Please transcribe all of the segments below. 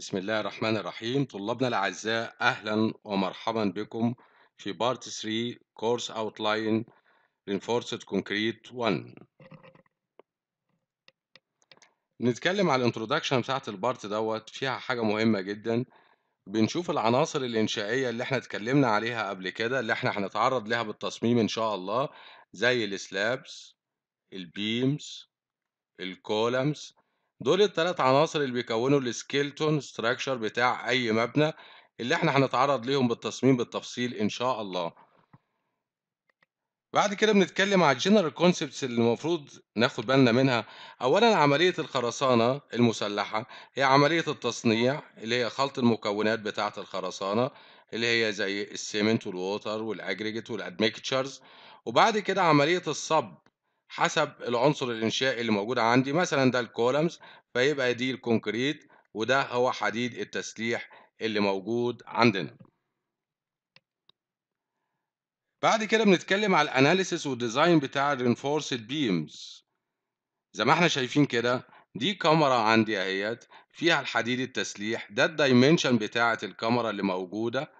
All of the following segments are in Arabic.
بسم الله الرحمن الرحيم طلابنا الأعزاء أهلا ومرحبا بكم في بارت 3 كورس أوتلاين Reinforced Concrete 1 نتكلم على الانترودكشن بتاعت البارت دوت فيها حاجة مهمة جدا بنشوف العناصر الإنشائية اللي احنا اتكلمنا عليها قبل كده اللي احنا هنتعرض لها بالتصميم إن شاء الله زي السلابس البيمز الكولمز دول التلات عناصر اللي بيكونوا السكيلتون ستراكشر بتاع أي مبنى اللي احنا هنتعرض ليهم بالتصميم بالتفصيل إن شاء الله بعد كده بنتكلم على الجنرال كونسبتس اللي المفروض ناخد بالنا منها اولا عمليه الخرسانه المسلحه هي عمليه التصنيع اللي هي خلط المكونات بتاعه الخرسانه اللي هي زي السيمنت والووتر والاجريجيت والادميكتشرز وبعد كده عمليه الصب حسب العنصر الانشائي اللي موجود عندي مثلا ده الكولمز فيبقى دي الكونكريت وده هو حديد التسليح اللي موجود عندنا بعد كده بنتكلم على الاناليسيس والديزاين بتاع الرينفورسد بيمز زي ما احنا شايفين كده دي كاميرا عندي اهيت فيها الحديد التسليح ده الدايمنشن بتاعه الكاميرا اللي موجوده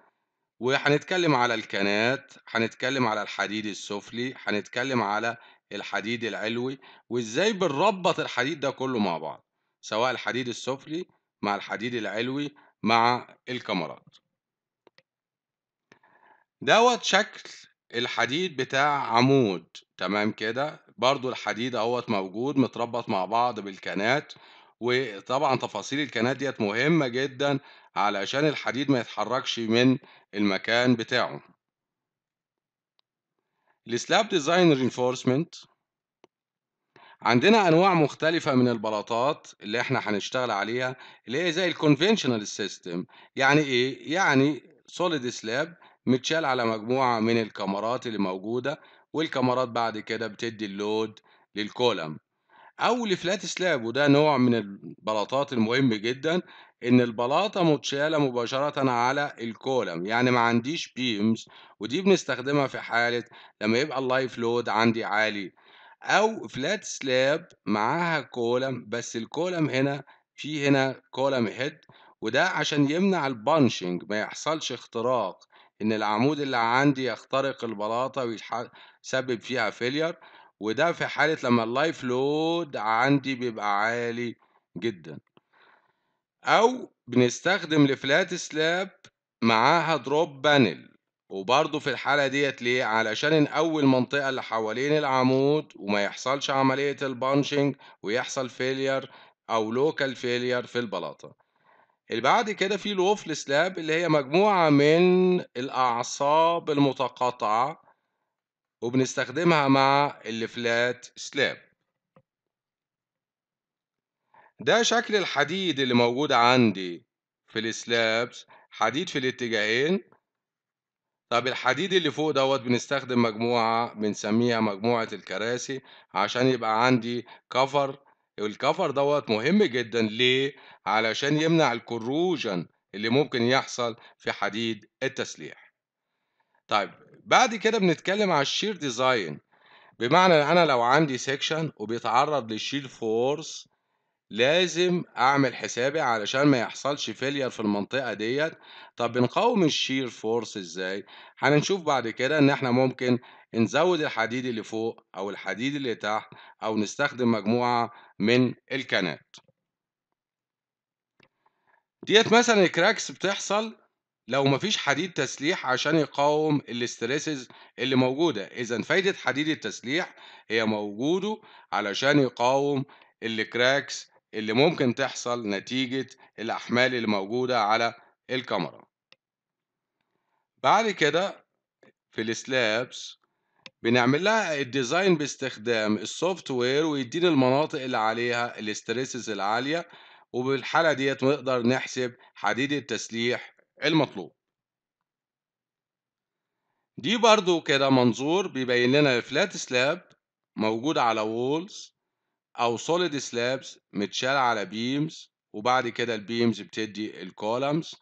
وهنتكلم على الكنات هنتكلم على الحديد السفلي هنتكلم على الحديد العلوي وازاي بنربط الحديد ده كله مع بعض سواء الحديد السفلي مع الحديد العلوي مع الكاميرات دوت شكل الحديد بتاع عمود تمام كده برضو الحديد اهوت موجود متربط مع بعض بالكنات وطبعا تفاصيل الكنات ديت مهمة جدا علشان الحديد ما يتحركش من المكان بتاعه السلاب ديزاين رينفورسمنت عندنا انواع مختلفه من البلاطات اللي احنا هنشتغل عليها اللي هي زي الكونفنشنال سيستم يعني ايه يعني سوليد سلاب متشال على مجموعه من الكمرات اللي موجوده والكمرات بعد كده بتدي اللود للكولم او الفلات سلاب وده نوع من البلاطات المهم جدا ان البلاطه متشاله مباشره على الكولم يعني ما عنديش بيمز ودي بنستخدمها في حاله لما يبقى اللايف لود عندي عالي او فلات سلاب معاها كولم بس الكولم هنا في هنا كولم هيد وده عشان يمنع البانشنج ما يحصلش اختراق ان العمود اللي عندي يخترق البلاطه ويسبب فيها فيلير وده في حالة لما اللايف لود عندي بيبقى عالي جدا أو بنستخدم الفلات سلاب معاها دروب بانل وبرضه في الحالة ديت ليه؟ علشان نقوي المنطقة اللي حوالين العمود وما يحصلش عملية البانشنج ويحصل فيلير أو لوكال فيلير في البلاطة. اللي بعد كده في الوفل سلاب اللي هي مجموعة من الأعصاب المتقاطعة وبنستخدمها مع الفلات سلاب ده شكل الحديد اللي موجود عندي في السلابس حديد في الاتجاهين طب الحديد اللي فوق دوت بنستخدم مجموعة بنسميها مجموعة الكراسي عشان يبقى عندي كفر الكفر دوت مهم جدا ليه؟ علشان يمنع الكروجن اللي ممكن يحصل في حديد التسليح طيب بعد كده بنتكلم على الشير ديزاين بمعنى ان انا لو عندي سيكشن وبيتعرض للشير فورس لازم اعمل حسابي علشان ما يحصلش فيلير في المنطقه ديت طب بنقاوم الشير فورس ازاي هنشوف بعد كده ان احنا ممكن نزود الحديد اللي فوق او الحديد اللي تحت او نستخدم مجموعه من الكنات ديت مثلا الكراكس بتحصل لو مفيش حديد تسليح عشان يقاوم الاستريسز اللي موجودة إذا فايدة حديد التسليح هي موجوده علشان يقاوم الكراكس اللي ممكن تحصل نتيجة الأحمال اللي موجودة على الكاميرا بعد كده في السلابس بنعمل لها الديزاين باستخدام السوفت وير ويديني المناطق اللي عليها الاستريسز العالية وبالحالة ديت نقدر نحسب حديد التسليح المطلوب دي برضو كده منظور بيبين لنا الفلات سلاب موجود على وولز أو سوليد سلابس متشال على بيمز وبعد كده البيمز بتدي الكولمز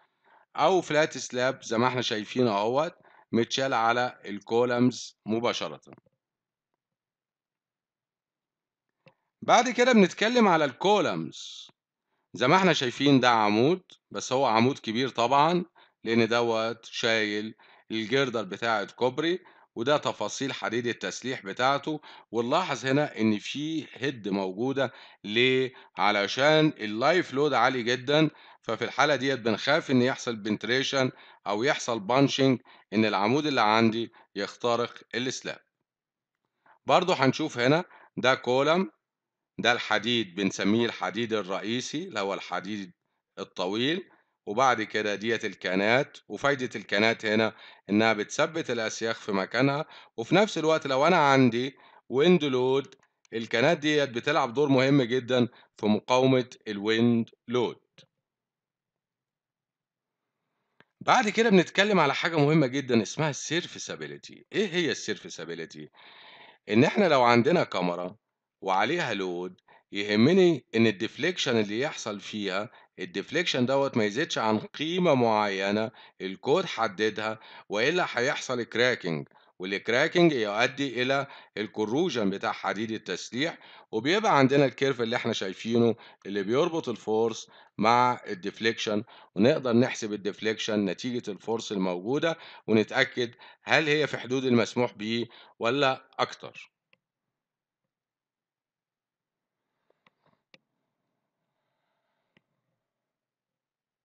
أو فلات سلاب زي ما احنا شايفين اهوت متشال على الكولمز مباشرة بعد كده بنتكلم على الكولمز زي ما إحنا شايفين ده عمود، بس هو عمود كبير طبعًا، لإن دوت شايل الجردل بتاع كوبري وده تفاصيل حديد التسليح بتاعته، ونلاحظ هنا إن في هيد موجودة ليه؟ علشان اللايف لود عالي جدًا، ففي الحالة ديت بنخاف إن يحصل بنتريشن أو يحصل بانشنج إن العمود اللي عندي يخترق السلاب. برضه هنشوف هنا ده كولم ده الحديد بنسميه الحديد الرئيسي اللي هو الحديد الطويل وبعد كده ديت الكانات وفايدة الكانات هنا إنها بتثبت الأسياخ في مكانها وفي نفس الوقت لو أنا عندي ويند لود الكانات ديت بتلعب دور مهم جدا في مقاومة الويند لود بعد كده بنتكلم على حاجة مهمة جدا اسمها السيرفيسابيليتي ايه هي السيرفيسابيليتي ان احنا لو عندنا كاميرا وعليها لود يهمني ان الديفليكشن اللي يحصل فيها الديفليكشن دوت ما يزيدش عن قيمة معينة الكود حددها والا هيحصل كراكنج والكراكنج يؤدي الى الكروجن بتاع حديد التسليح وبيبقى عندنا الكيرف اللي احنا شايفينه اللي بيربط الفورس مع الديفليكشن ونقدر نحسب الديفليكشن نتيجة الفورس الموجودة ونتأكد هل هي في حدود المسموح به ولا اكتر